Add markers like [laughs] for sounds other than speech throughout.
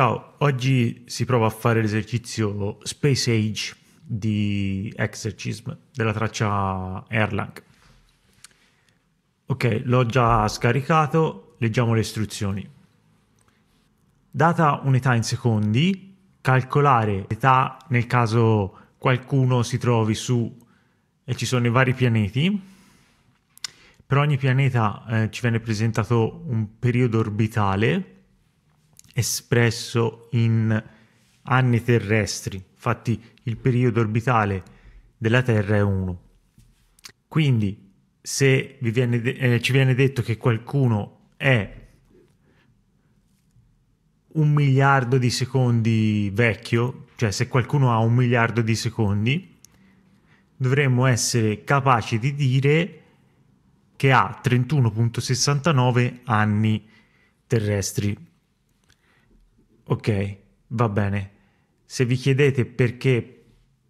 Ciao, oggi si prova a fare l'esercizio Space Age di Exorcism della traccia Erlang. Ok, l'ho già scaricato, leggiamo le istruzioni. Data un'età in secondi, calcolare l'età nel caso qualcuno si trovi su e ci sono i vari pianeti. Per ogni pianeta eh, ci viene presentato un periodo orbitale espresso in anni terrestri, infatti il periodo orbitale della Terra è 1. Quindi se viene de- eh, ci viene detto che qualcuno è un miliardo di secondi vecchio, cioè se qualcuno ha un miliardo di secondi, dovremmo essere capaci di dire che ha 31.69 anni terrestri Ok, va bene. Se vi chiedete perché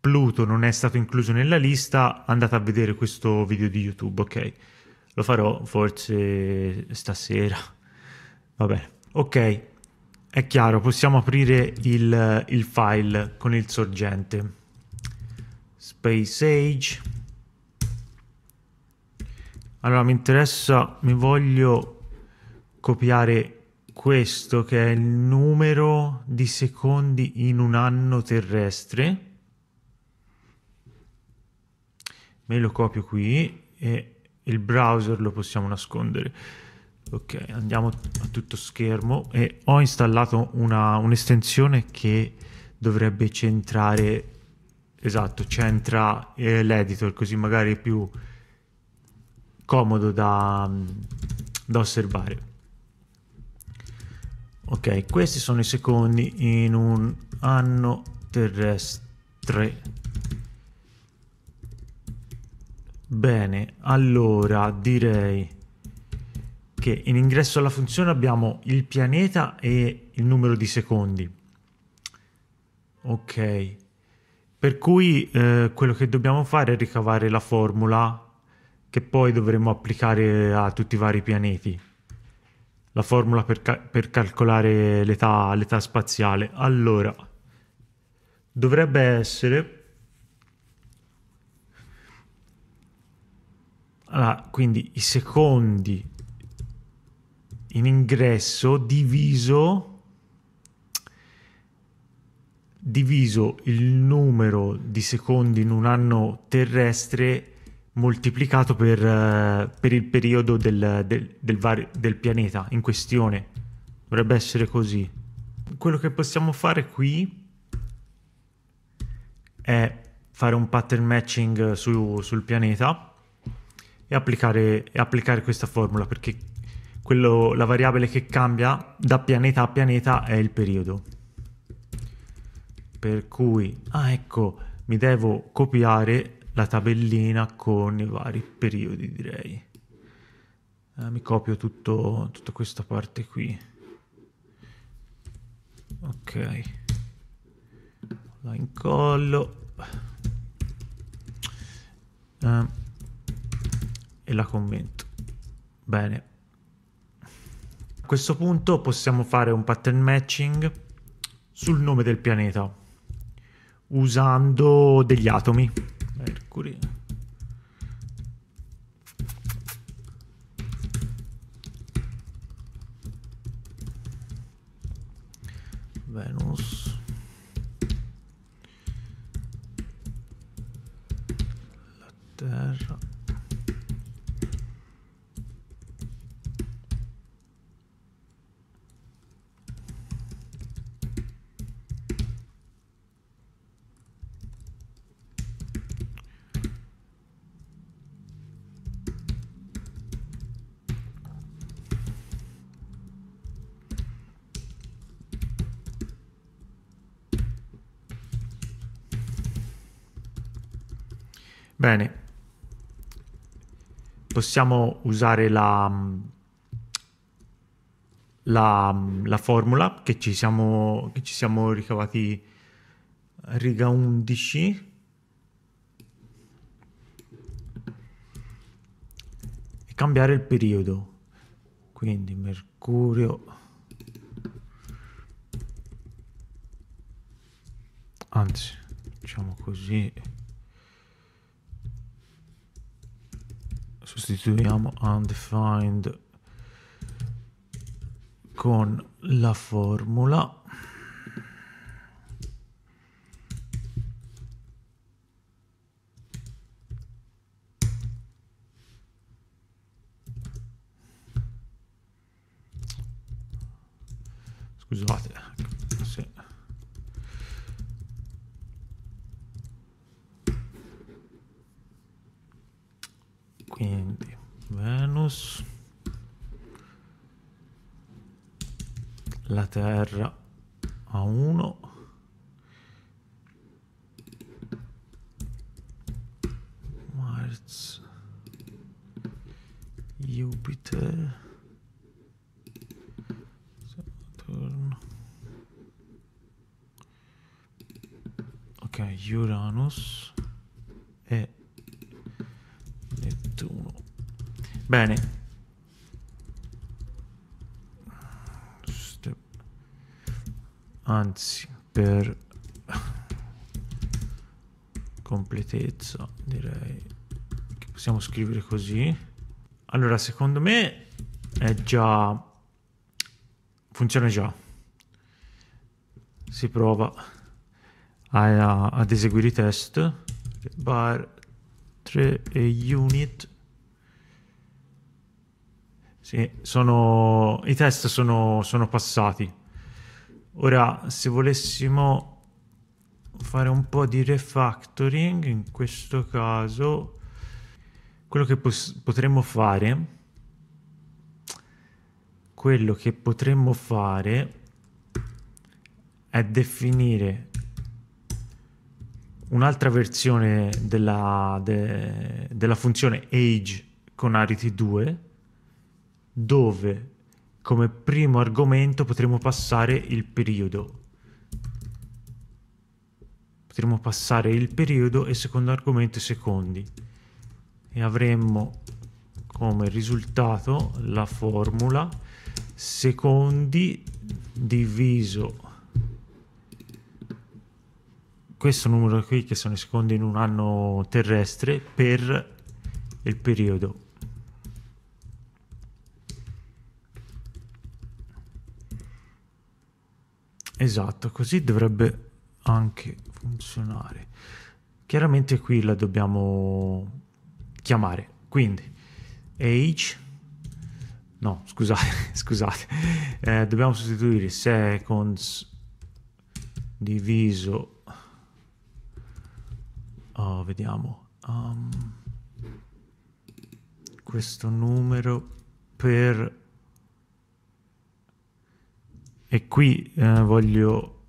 Pluto non è stato incluso nella lista, andate a vedere questo video di YouTube, ok? Lo farò forse stasera. Va bene. Ok, è chiaro, possiamo aprire il, il file con il sorgente. Space Age. Allora, mi interessa, mi voglio copiare questo che è il numero di secondi in un anno terrestre me lo copio qui e il browser lo possiamo nascondere ok andiamo a tutto schermo e ho installato un'estensione che dovrebbe centrare esatto centra eh, l'editor così magari è più comodo da, da osservare ok questi sono i secondi in un anno terrestre bene allora direi che in ingresso alla funzione abbiamo il pianeta e il numero di secondi ok per cui eh, quello che dobbiamo fare è ricavare la formula che poi dovremo applicare a tutti i vari pianeti la formula per, ca- per calcolare l'età, l'età spaziale. Allora, dovrebbe essere... Allora, quindi i secondi in ingresso diviso, diviso il numero di secondi in un anno terrestre moltiplicato per, eh, per il periodo del, del, del, var- del pianeta in questione. Dovrebbe essere così. Quello che possiamo fare qui è fare un pattern matching su, sul pianeta e applicare, e applicare questa formula perché quello, la variabile che cambia da pianeta a pianeta è il periodo. Per cui, ah ecco, mi devo copiare la tabellina con i vari periodi direi. Eh, mi copio tutto, tutta questa parte qui. Ok, la incollo eh, e la commento. Bene. A questo punto possiamo fare un pattern matching sul nome del pianeta usando degli atomi. Mercurio. Venus. Bene. Possiamo usare la, la, la formula che ci siamo, che ci siamo ricavati riga 11 e cambiare il periodo quindi mercurio anzi diciamo così sostituiamo undefined con la formula scusate la terra a 1 Mars Jupiter Saturno ok Uranus e Nettuno bene anzi per completezza direi che possiamo scrivere così allora secondo me è già funziona già si prova a, ad eseguire i test bar 3 e unit sì, sono, i test sono, sono passati Ora, se volessimo fare un po' di refactoring, in questo caso, quello che potremmo fare quello che potremmo fare è definire un'altra versione della, de, della funzione age con arity 2 dove come primo argomento potremmo passare il periodo. Potremmo passare il periodo e secondo argomento i secondi. E avremmo come risultato la formula secondi diviso questo numero qui che sono i secondi in un anno terrestre per il periodo Esatto, così dovrebbe anche funzionare. Chiaramente qui la dobbiamo chiamare. Quindi age no, scusate, [laughs] scusate. Eh, dobbiamo sostituire seconds diviso oh, vediamo um, questo numero per e qui eh, voglio,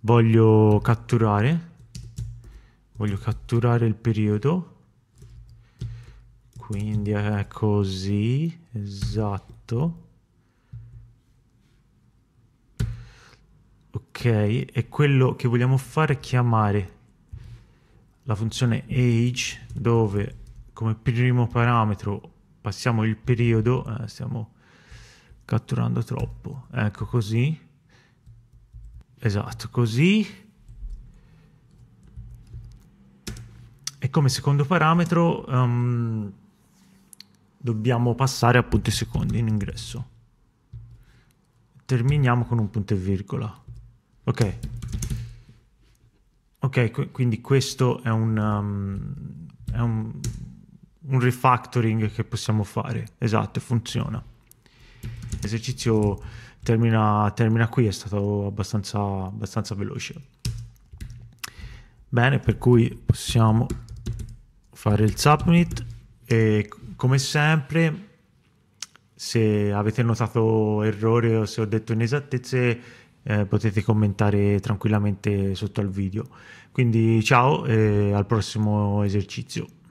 voglio catturare voglio catturare il periodo quindi è così esatto ok e quello che vogliamo fare è chiamare la funzione age dove come primo parametro passiamo il periodo eh, stiamo catturando troppo. Ecco così. Esatto, così. E come secondo parametro um, dobbiamo passare a punti secondi in ingresso. Terminiamo con un punto e virgola. Ok. Ok, quindi questo è un, um, è un, un refactoring che possiamo fare. Esatto, funziona l'esercizio termina, termina qui, è stato abbastanza, abbastanza veloce. Bene, per cui possiamo fare il submit e come sempre se avete notato errori o se ho detto inesattezze eh, potete commentare tranquillamente sotto al video. Quindi ciao e al prossimo esercizio.